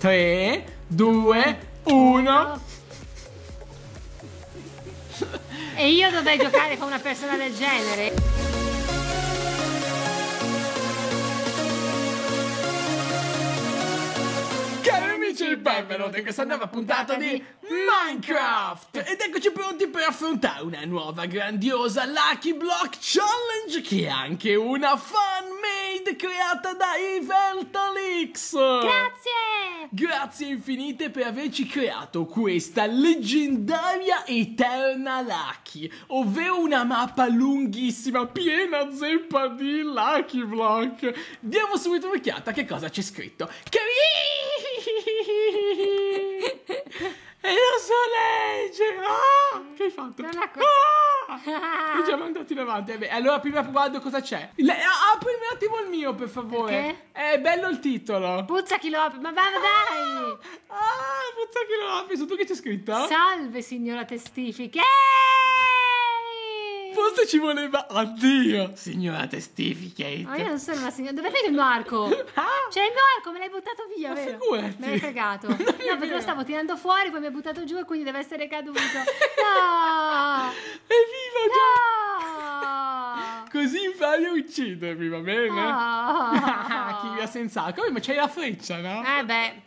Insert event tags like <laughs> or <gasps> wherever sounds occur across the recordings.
3, 2, 1. E io dovrei giocare con una persona del genere. Cari amici, benvenuti in questa nuova puntata di Minecraft! Ed eccoci pronti per affrontare una nuova grandiosa Lucky Block Challenge che è anche una fan-made creata da Iveltalix! Grazie! grazie infinite per averci creato questa leggendaria Eterna Lucky, ovvero una mappa lunghissima, piena zeppa di Lucky Block. Diamo subito un'occhiata a che cosa c'è scritto. Carini! <laughs> E lo so leggere! Ah, che hai fatto? Non la ah, Ci siamo andati davanti. Eh allora, prima guardo cosa c'è. Le, apri mio, per favore. Perché? Eh, è bello il titolo. Puzza chi ma va, dai! Ah, ah, puzza chi lo apre, che c'è scritto? Salve, signora Testifica. Forse ci voleva. Addio, signora Testificate. Ma io non sono una signora. Dove vedo il Marco? <laughs> Ah. C'è il Marco, me l'hai buttato via, ma vero? Me l'hai fregato. <laughs> No, perché lo stavo tirando fuori, poi mi ha buttato giù e quindi deve essere caduto. <laughs> No! Evviva! No! Già così impari a uccidermi, va bene? Oh. <laughs> Chi via senza sensato? ma c'hai la freccia, no? Eh beh.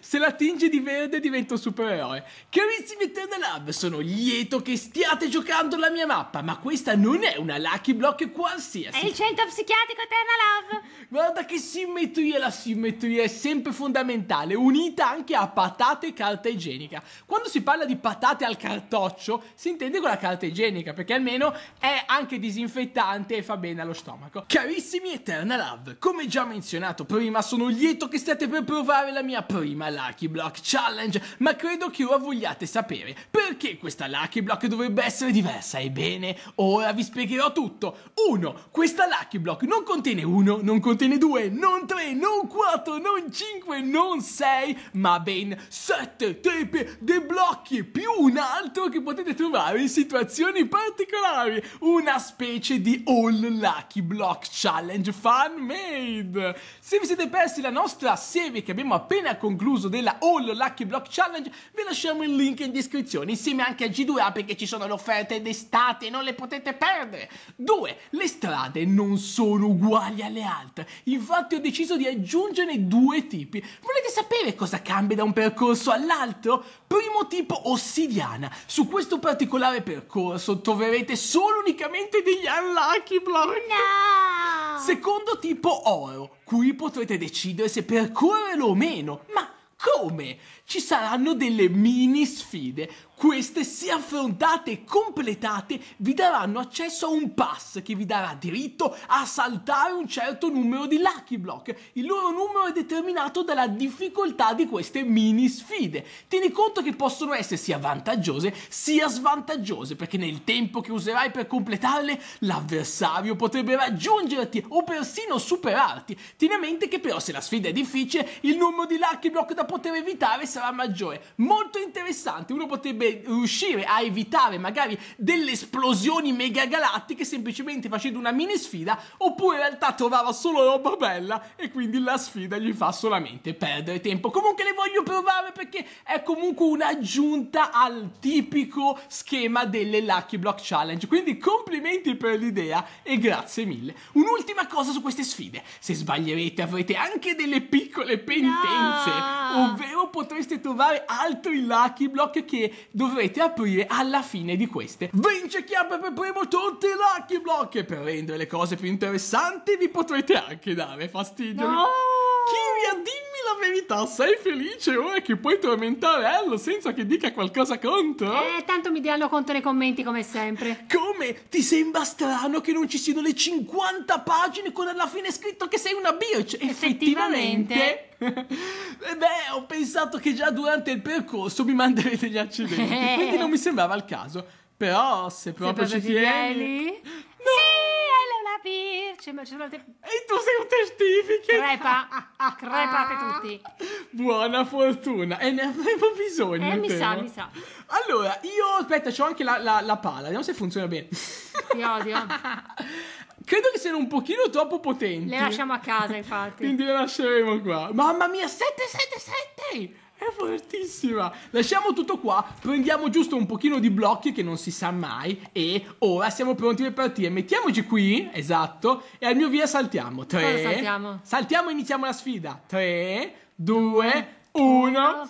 Se la tinge di verde divento un supereroe. Carissimi Eternal Lab, sono lieto che stiate giocando la mia mappa, ma questa non è una Lucky Block qualsiasi. È il centro psichiatrico Eternal Lab. Guarda che simmetria, la simmetria è sempre fondamentale, unita anche a patate e carta igienica. Quando si parla di patate al cartoccio, si intende con la carta igienica, perché almeno è anche disinfettata pesante e fa bene allo stomaco. Carissimi Eternal Love, come già menzionato prima, sono lieto che stiate per provare la mia prima Lucky Block Challenge, ma credo che ora vogliate sapere perché questa Lucky Block dovrebbe essere diversa. Ebbene, ora vi spiegherò tutto. 1. Questa Lucky Block non contiene 1, non contiene 2, non 3, non 4, non 5, non 6, ma ben 7 tipi di blocchi più un altro che potete trovare in situazioni particolari. Una specie di All Lucky Block Challenge Fan Made. Se vi siete persi la nostra serie che abbiamo appena concluso della All Lucky Block Challenge, vi lasciamo il link in descrizione insieme anche a G2A perché ci sono le offerte d'estate e non le potete perdere. 2. Le strade non sono uguali alle altre, infatti ho deciso di aggiungerne due tipi. Volete sapere cosa cambia da un percorso all'altro? Primo tipo ossidiana. Su questo particolare percorso troverete solo unicamente degli unlock Lucky Block. No! Secondo tipo oro, qui potrete decidere se percorrerlo o meno. Ma come? ci saranno delle mini sfide. Queste, se affrontate e completate, vi daranno accesso a un pass che vi darà diritto a saltare un certo numero di Lucky Block. Il loro numero è determinato dalla difficoltà di queste mini sfide. Tieni conto che possono essere sia vantaggiose sia svantaggiose, perché nel tempo che userai per completarle, l'avversario potrebbe raggiungerti o persino superarti. Tieni a mente che però se la sfida è difficile, il numero di Lucky Block da poter evitare sarà sarà maggiore. Molto interessante, uno potrebbe riuscire a evitare magari delle esplosioni megagalattiche semplicemente facendo una mini sfida, oppure in realtà trovava solo roba bella e quindi la sfida gli fa solamente perdere tempo. Comunque le voglio provare perché è comunque un'aggiunta al tipico schema delle Lucky Block Challenge, quindi complimenti per l'idea e grazie mille. Un'ultima cosa su queste sfide, se sbaglierete avrete anche delle piccole penitenze, no. ovvero potrete dovreste trovare altri lucky block che dovrete aprire alla fine di queste. Vince chi apre per primo tutti i lucky block e per rendere le cose più interessanti vi potrete anche dare fastidio. No! Chi vi addio verità, sei felice ora oh, che puoi tormentare Ello senza che dica qualcosa contro? Eh, tanto mi diranno conto nei commenti come sempre. Come? Ti sembra strano che non ci siano le 50 pagine con alla fine scritto che sei una bitch? Effettivamente. <laughs> Beh, ho pensato che già durante il percorso mi manderete gli accidenti, <laughs> quindi non mi sembrava il caso. Però, se proprio, se proprio ci tieni... tieni... No. Sì, è una birce, ma ci sono... Te... E un testifiche! Crepa, crepate ah. tutti. Buona fortuna. E eh, ne avevo bisogno. Eh, mi sa, mi sa. Allora, io, aspetta, c'ho anche la, la, la pala. Vediamo se funziona bene. Ti odio. <laughs> Credo che siano un pochino troppo potenti. Le lasciamo a casa, infatti. Quindi le lasceremo qua. Mamma mia, 777! È fortissima. Lasciamo tutto qua, prendiamo giusto un pochino di blocchi che non si sa mai e ora siamo pronti per partire. Mettiamoci qui, esatto, e al mio via saltiamo. 3. Saltiamo. saltiamo e iniziamo la sfida. Tre Due Uno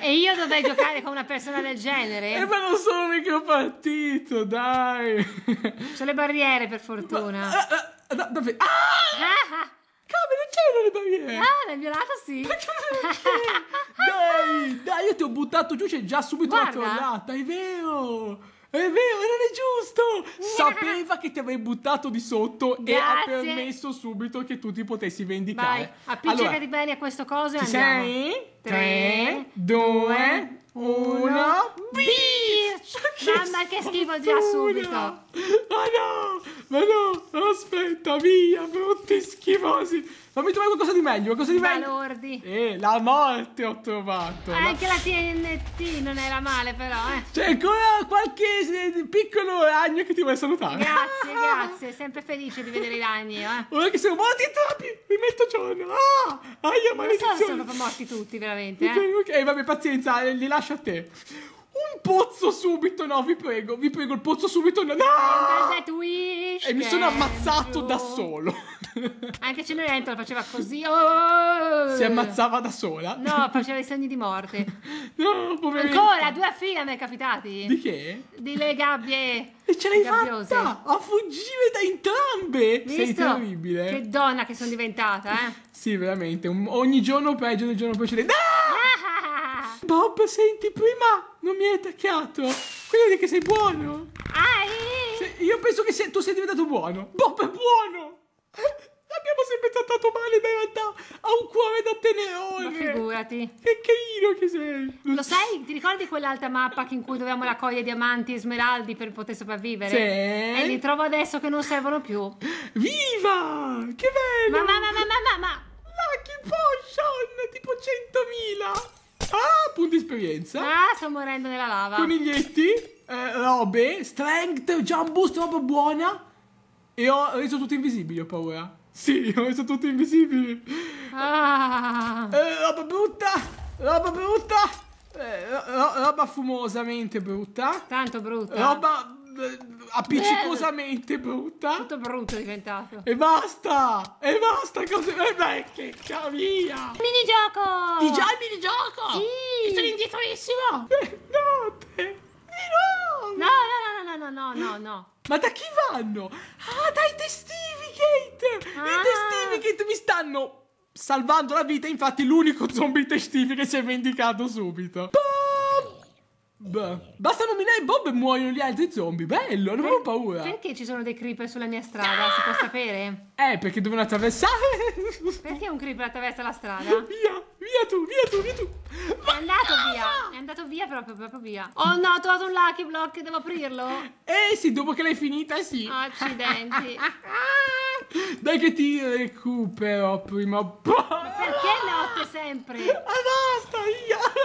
E io dovrei giocare con una persona del genere? E eh, ma non sono mica partito, dai! C'ho le barriere, per fortuna. Ma, eh, eh, ah, ah, ah, ah. Come, non c'erano le bandiere! Ah, l'hai violata, sì! <laughs> dai, dai, io ti ho buttato giù, c'è già subito Guarda. la trollata, è vero! È vero, non è giusto! <laughs> Sapeva che ti avevi buttato di sotto Grazie. e ha permesso subito che tu ti potessi vendicare. Vai, appiccicati allora, bene a questo coso e andiamo. Sei? tre, due, uno, B! <laughs> Mamma che schifo già subito! Oh no! Ma no, aspetta, via, brutti schifosi. Ma mi trovi qualcosa di meglio, qualcosa di meglio. Balordi. Eh, la morte ho trovato. Anche la, la TNT non era male però, eh. C'è ancora qualche eh, piccolo ragno che ti vuole salutare. Grazie, <laughs> grazie, sempre felice di vedere i ragni, eh. Ora che siamo morti troppi, mi metto giorno. Ah, aia, maledizione. Non so sono morti tutti, veramente, eh. Ok, eh, vabbè, pazienza, eh, li lascio a te. Un pozzo subito, no, vi prego, vi prego, il pozzo subito. No! no! E mi sono ammazzato da oh. solo. Anche Cenerentola faceva così. Oh! Si ammazzava da sola. No, faceva i segni di morte. <laughs> No, poverino. Ancora, due a fila mi è capitati. Di che? Di le gabbie. E ce l'hai fatta a fuggire da entrambe. Visto? Sei terribile. Che donna che sono diventata, eh. sì, veramente. ogni giorno peggio del giorno precedente. No! Ah! Bob, senti, prima non mi hai attaccato. Quindi che sei buono. Se, io penso che se, tu sei diventato buono. Bob è buono. <laughs> Abbiamo sempre trattato male, ma in realtà ha un cuore da tenerone. Ma figurati. Che carino che sei. Lo sai? Ti ricordi quell'altra mappa in cui dovevamo raccogliere diamanti e smeraldi per poter sopravvivere? Sì. E li trovo adesso che non servono più. Viva! Che bello! Ma ma ma ma ma ma! ma. Lucky Potion! Tipo 100.000! Ah, punti esperienza. Ah, sto morendo nella lava. Coniglietti, eh, robe, strength, jump boost, roba buona. E ho reso tutto invisibile, ho paura. Sì, ho reso tutto invisibile. Ah. Eh, roba brutta, roba brutta. Eh, ro roba fumosamente brutta. Tanto brutta. Roba appiccicosamente brutta. Tutto brutto è diventato. E basta! E basta! Cosa... E eh, beh, che via! Minigioco! Di già il minigioco! Sì! E sono indietrissimo! Eh, no, te! Di no! No, no, no, no, no, no, no, no. Ma da chi vanno? Ah, dai testivi, Kate! Ah. I testivi, Kate, mi stanno salvando la vita. Infatti, l'unico zombie testivi che si è vendicato subito. Poi boh, Beh, basta nominare Bob e muoiono gli altri zombie. Bello, non avevo paura. Perché ci sono dei creeper sulla mia strada? Si può sapere? Eh, perché devono attraversare. <laughs> Perché un creeper attraversa la strada? Via, via tu, via tu, via tu. È andato via, è andato via proprio, proprio via. Oh no, ho trovato un lucky block, devo aprirlo? Eh sì, dopo che l'hai finita, sì. Accidenti. <laughs> Dai che ti recupero prima o poi. Ma perché le otto sempre? Ah, basta, via.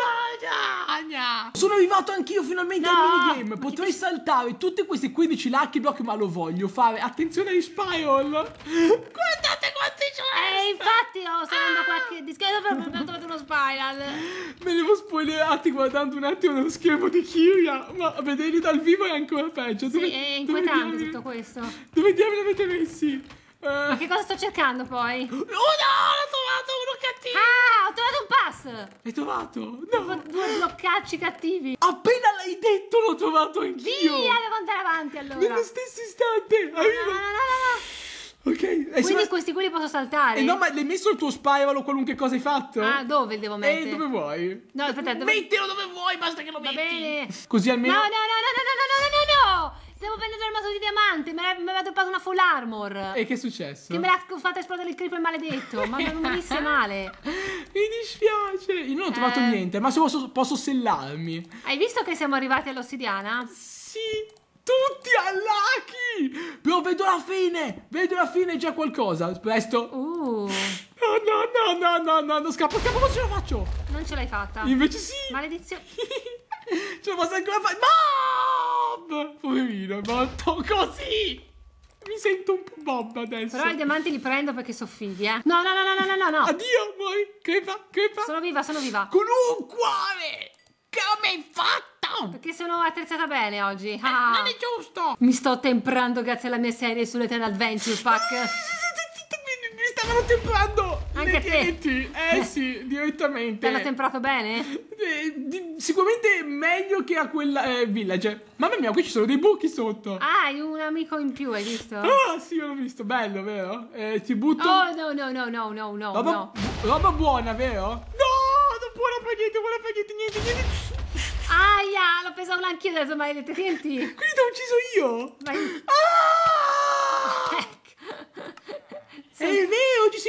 Sono arrivato anch'io finalmente no, al minigame. Potrei ti... saltare tutti questi 15 lucky block, ma lo voglio fare. Attenzione agli spiral. Guardate quanti c'è. Eh, infatti, ho sto ah. qualche dischetto per ho trovato uno spiral. Me li devo spoilerati guardando un attimo lo schermo di Kyria. Ma vederli dal vivo è ancora peggio. Dove, sì, è inquietante dove tutto questo. Dove diavolo avete messi? Eh. Ma che cosa sto cercando poi? Oh no, l'ho trovato uno cattivo! Ah. L'hai trovato? No! Due bloccacci cattivi! Appena l'hai detto l'ho trovato anch'io! Via, devo andare avanti allora! Nello stesso istante! No, no, no, no, no. Ok, Quindi sembra... questi qui li posso saltare? Eh no, ma l'hai messo il tuo spiralo qualunque cosa hai fatto? Ah, dove devo mettere? Eh, dove vuoi? No, aspetta, dove... Mettilo dove vuoi, basta che lo Va metti! bene! Così almeno... No, no, no, no, no, no, no, no, no! Devo prendere l'armatura di diamante. Me l'aveva droppato una full armor. E che è successo? Che me l'ha fatta esplodere il creeper maledetto. ma non mi disse <laughs> male. mi dispiace. Io non ho trovato eh. niente, ma se posso, posso sellarmi. Hai visto che siamo arrivati all'ossidiana? Sì. Tutti all'Aki! Però vedo la fine! Vedo la fine già qualcosa. Presto. Uh. No, no, no, no, no, no, no, scappa, scappa, non ce la faccio! Non ce l'hai fatta. Invece sì! Maledizione. <laughs> ce la posso ancora fare. No! poverino, è morto così. Mi sento un po' bomba adesso. Però i diamanti li prendo perché sono figli, eh. No, no, no, no, no, no, no. Addio, voi. Crepa, crepa. Sono viva, sono viva. Con un cuore. Come hai fatto? Perché sono attrezzata bene oggi. Eh, ah. non è giusto. Mi sto temprando grazie alla mia serie sull'Eternal Adventure Pack. Ah, mi stavano temprando. Anche a te. Eh, eh sì, direttamente. Ti hanno temprato bene? Eh, sicuramente meglio che a quella eh, village. Mamma mia, qui ci sono dei buchi sotto. Ah, hai un amico in più, hai visto? Ah, sì, l'ho visto, bello, vero? Eh, ti butto. Oh, no, no, no, no, no, no. Roba, no. roba buona, vero? No, non buona per niente, buona per niente, niente, niente. Aia, l'ho pesato anch'io adesso, hai detto, senti. Quindi ti ho ucciso io. Vai. Ah!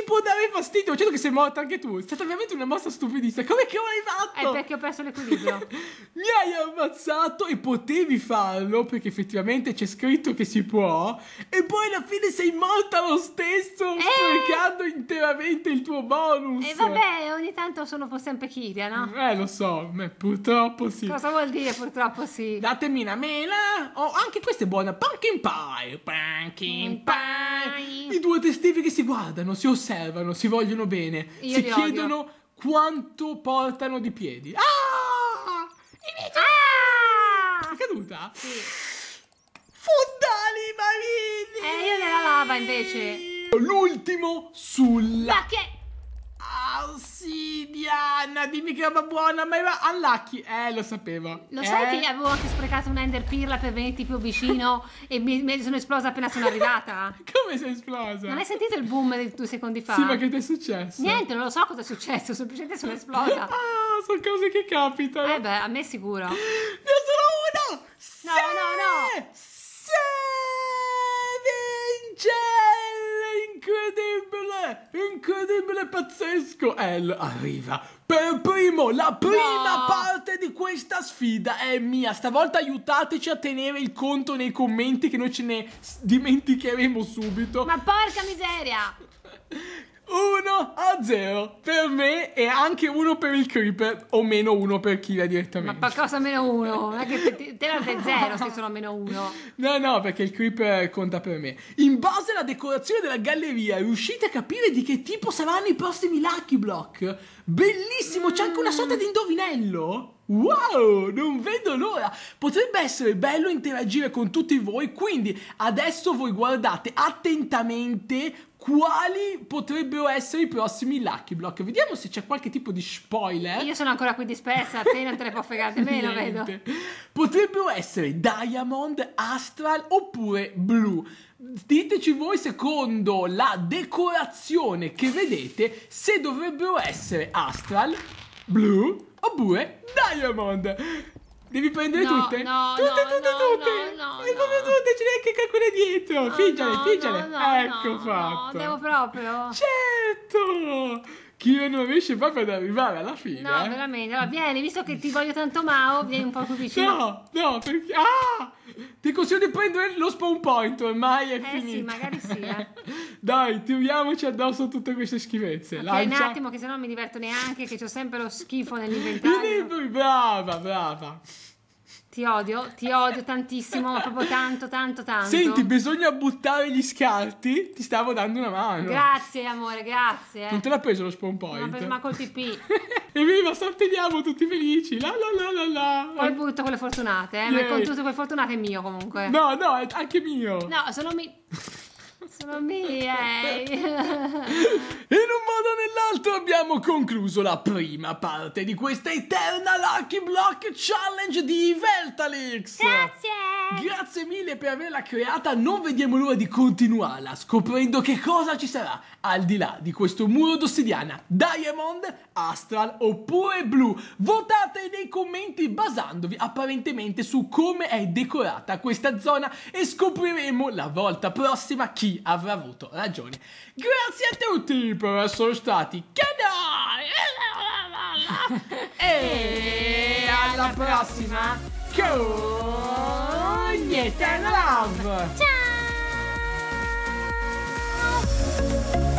può dare fastidio? Certo che sei morta anche tu. È stata veramente una mossa stupidissima. Come che l'hai fatto? È perché ho perso l'equilibrio. <laughs> Mi hai ammazzato e potevi farlo perché effettivamente c'è scritto che si può. E poi alla fine sei morta lo stesso, e... Eh. sprecando interamente il tuo bonus. E vabbè, ogni tanto sono sempre Kiria, no? Eh, lo so, ma purtroppo sì. Cosa vuol dire purtroppo sì? Datemi una mela. Oh, anche questa è buona. Pumpkin pie. Pumpkin pie. pie. I due testivi che si guardano, si osservano osservano, si vogliono bene, Io si chiedono odio. quanto portano di piedi. Ah! Invece... Ah! Caduta? Sì. Fondali maligni! Eh, io nella lava invece. L'ultimo sulla... Ma che sì, Diana, dimmi che roba buona, ma era unlucky. Eh, lo sapevo. Lo eh. sai che avevo anche sprecato un Ender Pirla per venirti più vicino <laughs> e mi, mi, sono esplosa appena sono arrivata? <laughs> Come sei esplosa? Non hai sentito il boom di due secondi fa? Sì, ma che ti è successo? Niente, non lo so cosa è successo, semplicemente sono esplosa. <laughs> ah, sono cose che capitano. Eh beh, a me è sicuro. <gasps> Ne ho solo uno! No, sì! no, no! Sì! Incredibile! Incredibile, pazzesco! El arriva per primo! La prima no. parte di questa sfida è mia. Stavolta aiutateci a tenere il conto nei commenti che noi ce ne dimenticheremo subito. Ma porca miseria! <laughs> 1 a 0 per me e anche 1 per il creeper o meno 1 per chi va direttamente. Ma cosa meno 1? Non è che te, te l'avete se sono meno 1. No, no, perché il creeper conta per me. In base alla decorazione della galleria, riuscite a capire di che tipo saranno i prossimi Lucky Block? Bellissimo, mm. c'è anche una sorta di indovinello. Wow, non vedo l'ora! Potrebbe essere bello interagire con tutti voi, quindi adesso voi guardate attentamente quali potrebbero essere i prossimi Lucky Block. Vediamo se c'è qualche tipo di spoiler. Io sono ancora qui dispersa, te non te ne può fregare meno, <laughs> vedo. Potrebbero essere Diamond, Astral oppure Blue. Diteci voi, secondo la decorazione che vedete, se dovrebbero essere Astral, Blue oppure Diamond. Devi prendere no, tutte. No, tutte, no, tutte, tutte. No, no, e tutte, ce n'è anche quelle dietro. Figgiale, figgiale. ecco fatto. No, devo proprio. Certo! Chi non riesce proprio ad arrivare alla fine. No, eh? veramente. Allora, vieni, visto che ti voglio tanto Mao, vieni un po' più vicino. No, no, perché... Ah! Ti consiglio di prendere lo spawn point, ormai è eh finito. Eh sì, magari sì. Eh. <laughs> Dai, tiriamoci addosso tutte queste schifezze. Okay, Lancia... Un attimo, che se no mi diverto neanche, che ho sempre lo schifo nell'inventario. I libri, brava, brava. Ti odio, ti odio tantissimo, proprio tanto, tanto, tanto. Senti, bisogna buttare gli scarti. Ti stavo dando una mano. Grazie, amore, grazie. Non te l'ha preso lo spawn point. Ma, per, ma col pipì. <laughs> Evviva, saltelliamo tutti felici. La la la la la. Poi butto quelle fortunate, eh. Yeah. Ma il contenuto quelle fortunate è mio comunque. No, no, è anche mio. No, se non mi... Sono miei. <laughs> In un modo o nell'altro abbiamo concluso la prima parte di questa eterna Lucky Block Challenge di Veltalix. Grazie. Grazie mille per averla creata. Non vediamo l'ora di continuarla scoprendo che cosa ci sarà al di là di questo muro d'ossidiana. Diamond, Astral oppure Blu. Votate nei commenti basandovi apparentemente su come è decorata questa zona e scopriremo la volta prossima chi avrà avuto ragione. Grazie a tutti per essere stati che noi! <laughs> e alla prossima con Eternal Love! Ciao!